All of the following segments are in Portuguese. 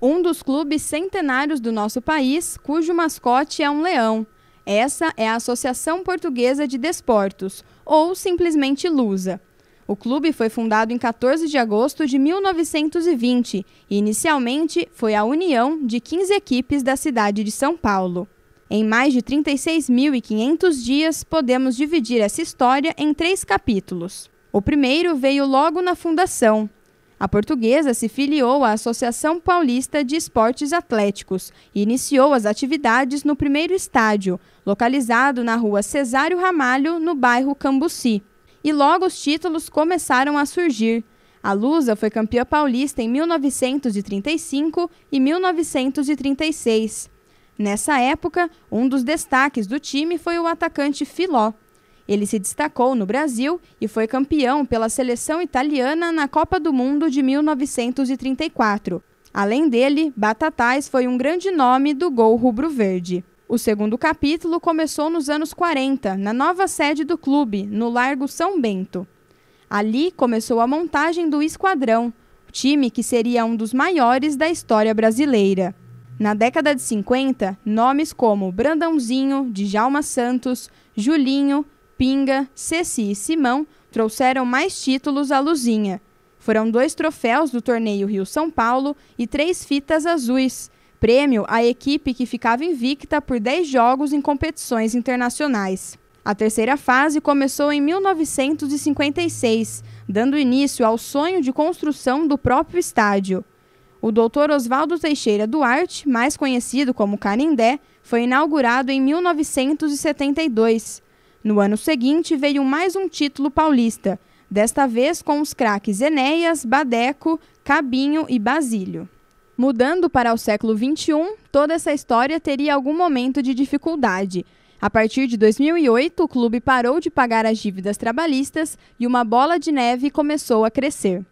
um dos clubes centenários do nosso país, cujo mascote é um leão. Essa é a Associação Portuguesa de Desportos, ou simplesmente Lusa. O clube foi fundado em 14 de agosto de 1920 e inicialmente foi a união de 15 equipes da cidade de São Paulo. Em mais de 36.500 dias, podemos dividir essa história em três capítulos. O primeiro veio logo na fundação, a portuguesa se filiou à Associação Paulista de Esportes Atléticos e iniciou as atividades no primeiro estádio, localizado na rua Cesário Ramalho, no bairro Cambuci. E logo os títulos começaram a surgir. A Lusa foi campeã paulista em 1935 e 1936. Nessa época, um dos destaques do time foi o atacante Filó. Ele se destacou no Brasil e foi campeão pela seleção italiana na Copa do Mundo de 1934. Além dele, Batatais foi um grande nome do gol rubro-verde. O segundo capítulo começou nos anos 40, na nova sede do clube, no Largo São Bento. Ali começou a montagem do Esquadrão, time que seria um dos maiores da história brasileira. Na década de 50, nomes como Brandãozinho, Djalma Santos, Julinho, Pinga, Ceci e Simão trouxeram mais títulos à Luzinha. Foram dois troféus do torneio Rio-São Paulo e três fitas azuis, prêmio à equipe que ficava invicta por 10 jogos em competições internacionais. A terceira fase começou em 1956, dando início ao sonho de construção do próprio estádio. O Dr. Oswaldo Teixeira Duarte, mais conhecido como Canindé, foi inaugurado em 1972. No ano seguinte, veio mais um título paulista, desta vez com os craques Enéas, Badeco, Cabinho e Basílio. Mudando para o século XXI, toda essa história teria algum momento de dificuldade. A partir de 2008, o clube parou de pagar as dívidas trabalhistas e uma bola de neve começou a crescer.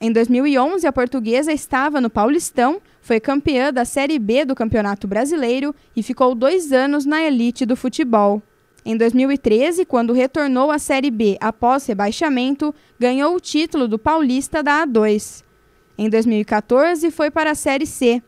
Em 2011, a portuguesa estava no Paulistão, foi campeã da Série B do Campeonato Brasileiro e ficou dois anos na elite do futebol. Em 2013, quando retornou à Série B após rebaixamento, ganhou o título do Paulista da A2. Em 2014, foi para a Série C.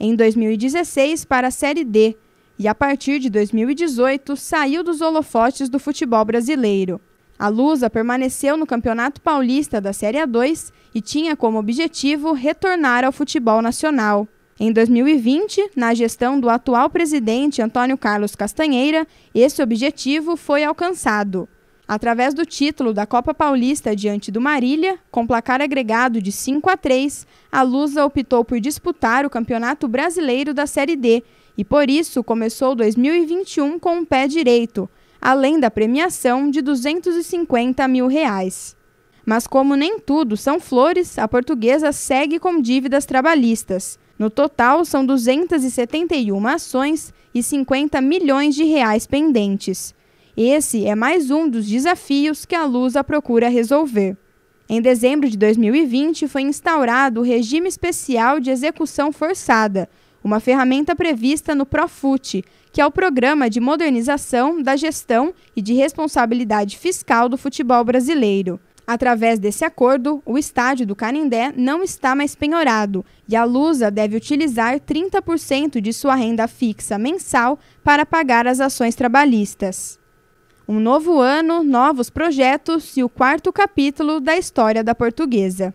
Em 2016, para a Série D. E a partir de 2018, saiu dos holofotes do futebol brasileiro. A Lusa permaneceu no Campeonato Paulista da Série A2 e tinha como objetivo retornar ao futebol nacional. Em 2020, na gestão do atual presidente Antônio Carlos Castanheira, esse objetivo foi alcançado. Através do título da Copa Paulista diante do Marília, com placar agregado de 5 a 3, a Lusa optou por disputar o Campeonato Brasileiro da Série D e, por isso, começou 2021 com um pé direito, além da premiação de 250 mil reais. Mas, como nem tudo são flores, a portuguesa segue com dívidas trabalhistas. No total, são 271 ações e 50 milhões de reais pendentes. Esse é mais um dos desafios que a Lusa procura resolver. Em dezembro de 2020, foi instaurado o Regime Especial de Execução Forçada, uma ferramenta prevista no Profut, que é o Programa de Modernização da Gestão e de Responsabilidade Fiscal do Futebol Brasileiro. Através desse acordo, o estádio do Canindé não está mais penhorado e a Lusa deve utilizar 30% de sua renda fixa mensal para pagar as ações trabalhistas. Um novo ano, novos projetos e o quarto capítulo da história da portuguesa.